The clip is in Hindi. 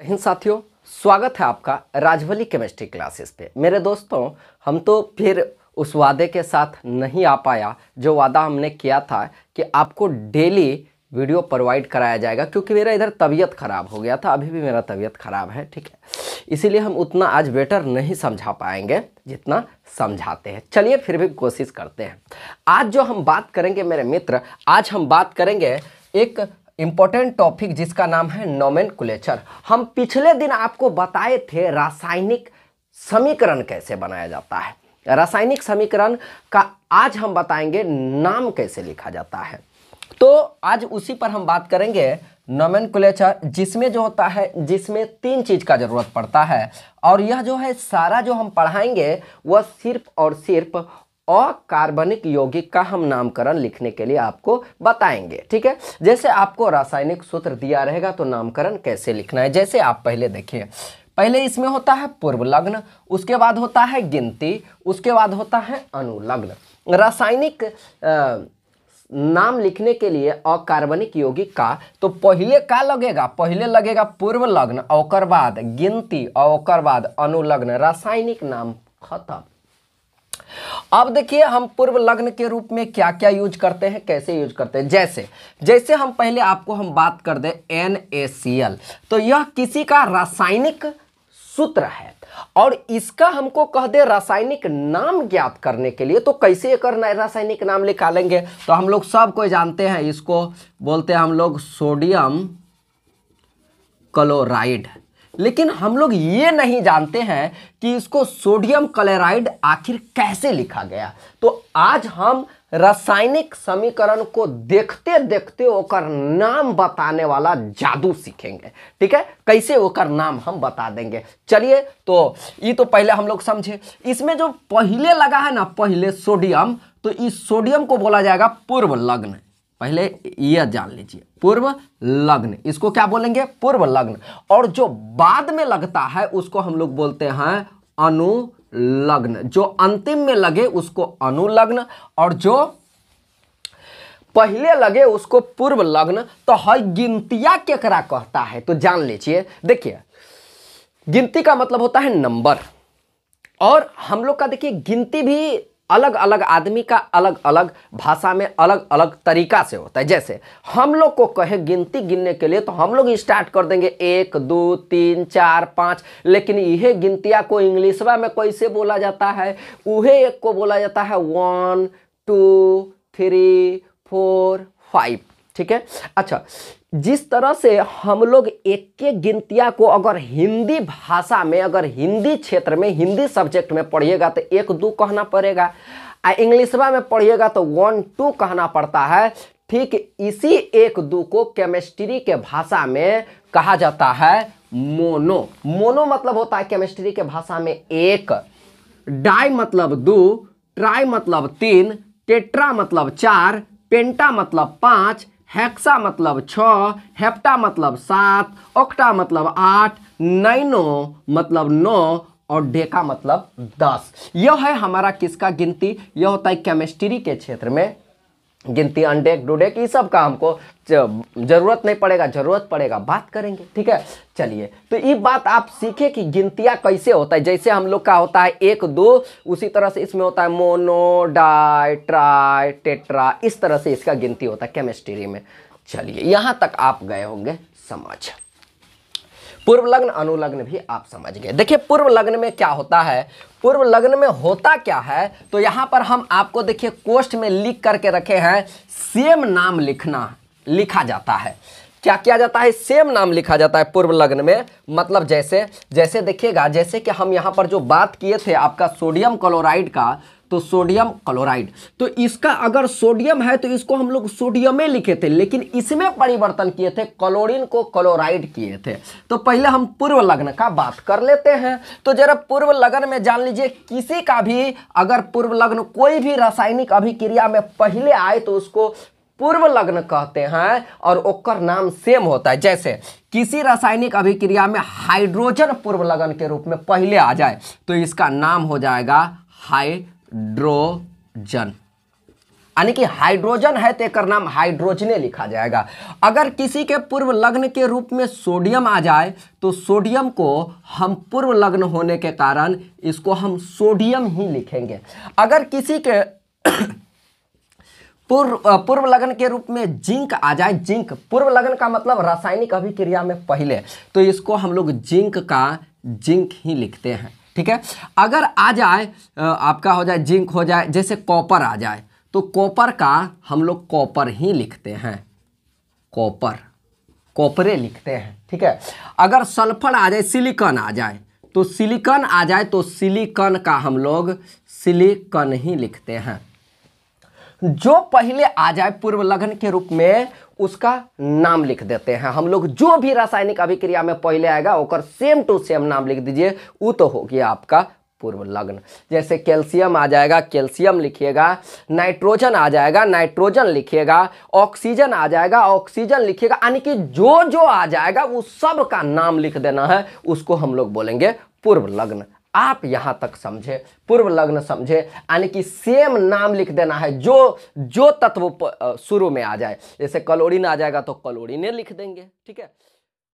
जय हिंद साथियों स्वागत है आपका राजवली केमिस्ट्री क्लासेस पे मेरे दोस्तों हम तो फिर उस वादे के साथ नहीं आ पाया जो वादा हमने किया था कि आपको डेली वीडियो प्रोवाइड कराया जाएगा क्योंकि मेरा इधर तबीयत ख़राब हो गया था अभी भी मेरा तबीयत ख़राब है ठीक है इसीलिए हम उतना आज बेटर नहीं समझा पाएंगे जितना समझाते हैं चलिए फिर भी कोशिश करते हैं आज जो हम बात करेंगे मेरे मित्र आज हम बात करेंगे एक इम्पॉर्टेंट टॉपिक जिसका नाम है नोमेन हम पिछले दिन आपको बताए थे रासायनिक समीकरण कैसे बनाया जाता है रासायनिक समीकरण का आज हम बताएंगे नाम कैसे लिखा जाता है तो आज उसी पर हम बात करेंगे नोमेन जिसमें जो होता है जिसमें तीन चीज़ का ज़रूरत पड़ता है और यह जो है सारा जो हम पढ़ाएंगे वह सिर्फ और सिर्फ अकार्बनिक यौगिक का हम नामकरण लिखने के लिए आपको बताएंगे ठीक है जैसे आपको रासायनिक सूत्र दिया रहेगा तो नामकरण कैसे लिखना है जैसे आप पहले देखिए पहले इसमें होता है पूर्व लग्न उसके बाद होता है गिनती उसके बाद होता है अनुलग्न रासायनिक नाम लिखने के लिए अकार्बनिक यौगिक का तो पहले का लगेगा पहले लगेगा पूर्व लग्न और गिनती और अनुलग्न रासायनिक नाम खत्म अब देखिए हम पूर्व लग्न के रूप में क्या क्या यूज करते हैं कैसे यूज करते हैं जैसे जैसे हम पहले आपको हम बात कर दें एन तो यह किसी का रासायनिक सूत्र है और इसका हमको कह दे रासायनिक नाम ज्ञात करने के लिए तो कैसे एक रासायनिक नाम निकालेंगे तो हम लोग सब को जानते हैं इसको बोलते हैं हम लोग सोडियम क्लोराइड लेकिन हम लोग ये नहीं जानते हैं कि इसको सोडियम क्लोराइड आखिर कैसे लिखा गया तो आज हम रासायनिक समीकरण को देखते देखते ओकर नाम बताने वाला जादू सीखेंगे ठीक है कैसे ओकर नाम हम बता देंगे चलिए तो ये तो पहले हम लोग समझे इसमें जो पहले लगा है ना पहले सोडियम तो इस सोडियम को बोला जाएगा पूर्व लग्न पहले यह जान लीजिए पूर्व लग्न इसको क्या बोलेंगे पूर्व लग्न और जो बाद में लगता है उसको हम लोग बोलते हैं अनुलग्न जो अंतिम में लगे उसको अनुलग्न और जो पहले लगे उसको पूर्व लग्न तो है गिनतिया केकरा कहता है तो जान लीजिए देखिए गिनती का मतलब होता है नंबर और हम लोग का देखिए गिनती भी अलग अलग आदमी का अलग अलग भाषा में अलग अलग तरीका से होता है जैसे हम लोग को कहें गिनती गिनने के लिए तो हम लोग स्टार्ट कर देंगे एक दो तीन चार पाँच लेकिन यह गिनतिया को इंग्लिशवा में कैसे बोला जाता है वह एक को बोला जाता है one two three four five ठीक है अच्छा जिस तरह से हम लोग एक एक गिनतिया को अगर हिंदी भाषा में अगर हिंदी क्षेत्र में हिंदी सब्जेक्ट में पढ़िएगा तो एक दो कहना पड़ेगा आ इंग्लिशवा में पढ़िएगा तो वन टू कहना पड़ता है ठीक इसी एक दो को केमिस्ट्री के भाषा में कहा जाता है मोनो मोनो मतलब होता है केमिस्ट्री के भाषा में एक डाई मतलब दो ट्राई मतलब तीन टेट्रा मतलब चार पेंटा मतलब पाँच हेक्सा मतलब छः हेप्टा मतलब सात ओक्टा मतलब आठ नैनो मतलब नौ और डेका मतलब दस यह है हमारा किसका गिनती यह होता है केमिस्ट्री के क्षेत्र में गिनती अनडेक डूडेक ये सब का हमको जरूरत नहीं पड़ेगा जरूरत पड़ेगा बात करेंगे ठीक है चलिए तो ये बात आप सीखे कि गिनतियाँ कैसे होता है जैसे हम लोग का होता है एक दो उसी तरह से इसमें होता है मोनो डाई ट्राई टेट्रा इस तरह से इसका गिनती होता है केमिस्ट्री में चलिए यहाँ तक आप गए होंगे समझ पूर्व लग्न अनुलग्न भी आप समझ गए देखिए पूर्व लग्न में क्या होता है पूर्व लग्न में होता क्या है तो यहाँ पर हम आपको देखिए कोष्ठ में लिख करके रखे हैं सेम नाम लिखना लिखा जाता है क्या किया जाता है सेम नाम लिखा जाता है पूर्व लग्न में मतलब जैसे जैसे देखिएगा जैसे कि हम यहाँ पर जो बात किए थे आपका सोडियम क्लोराइड का तो सोडियम क्लोराइड तो इसका अगर सोडियम है तो इसको हम लोग सोडियम में लिखे थे लेकिन इसमें परिवर्तन किए थे क्लोरीन को क्लोराइड किए थे तो पहले हम पूर्व लग्न का बात कर लेते हैं तो जरा पूर्व लग्न में जान लीजिए किसी का भी अगर पूर्व लग्न कोई भी रासायनिक अभिक्रिया में पहले आए तो उसको पूर्व लग्न कहते हैं और ओकर नाम सेम होता है जैसे किसी रासायनिक अभिक्रिया में हाइड्रोजन पूर्व लग्न के रूप में पहले आ जाए तो इसका नाम हो जाएगा हाई हाइड्रोजन यानी कि हाइड्रोजन है तो एक नाम हाइड्रोजने लिखा जाएगा अगर किसी के पूर्व लग्न के रूप में सोडियम आ जाए तो सोडियम को हम पूर्व लग्न होने के कारण इसको हम सोडियम ही लिखेंगे अगर किसी के पूर्व पूर्व लग्न के रूप में जिंक आ जाए जिंक पूर्व लग्न का मतलब रासायनिक अभिक्रिया में पहले तो इसको हम लोग जिंक का जिंक ही लिखते हैं ठीक है अगर आ जाए आपका हो जाए जिंक हो जाए जैसे कॉपर आ जाए तो कॉपर का हम लोग कॉपर ही लिखते हैं कॉपर कॉपरे लिखते हैं ठीक है अगर सल्फर आ जाए सिलिकॉन आ जाए तो सिलिकॉन आ जाए तो सिलिकॉन का हम लोग सिलिकॉन ही लिखते हैं जो पहले आ जाए पूर्व लग्न के रूप में उसका नाम लिख देते हैं हम लोग जो भी रासायनिक अभिक्रिया में पहले आएगा ओकर सेम टू सेम नाम लिख दीजिए वो तो हो गया आपका पूर्व लग्न जैसे कैल्शियम आ जाएगा कैल्शियम लिखिएगा नाइट्रोजन आ जाएगा नाइट्रोजन लिखिएगा ऑक्सीजन आ जाएगा ऑक्सीजन लिखिएगा यानी कि जो जो आ जाएगा वो सब का नाम लिख देना है उसको हम लोग बोलेंगे पूर्व लग्न आप यहाँ तक समझे पूर्व लग्न समझे यानी कि सेम नाम लिख देना है जो जो तत्व शुरू में आ जाए जैसे कलोरिन आ जाएगा तो कलोरिने लिख देंगे ठीक है